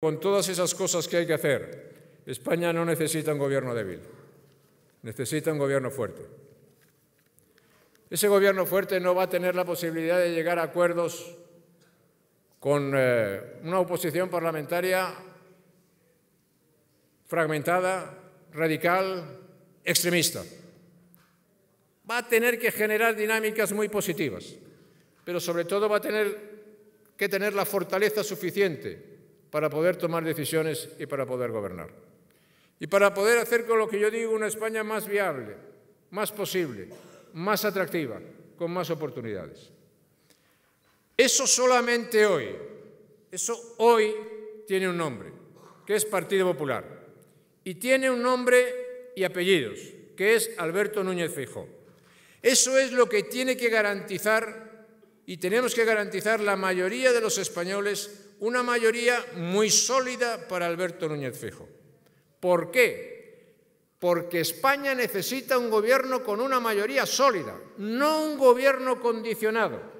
con todas esas cosas que hay que hacer, España no necesita un gobierno débil, necesita un gobierno fuerte. Ese gobierno fuerte no va a tener la posibilidad de llegar a acuerdos con eh, una oposición parlamentaria fragmentada, radical, extremista. Va a tener que generar dinámicas muy positivas, pero sobre todo va a tener que tener la fortaleza suficiente para poder tomar decisiones y para poder gobernar. Y para poder hacer con lo que yo digo una España más viable, más posible, más atractiva, con más oportunidades. Eso solamente hoy, eso hoy tiene un nombre, que es Partido Popular. Y tiene un nombre y apellidos, que es Alberto Núñez Fijó. Eso es lo que tiene que garantizar y tenemos que garantizar la mayoría de los españoles una mayoría muy sólida para Alberto Núñez Fijo. ¿Por qué? Porque España necesita un gobierno con una mayoría sólida, no un gobierno condicionado.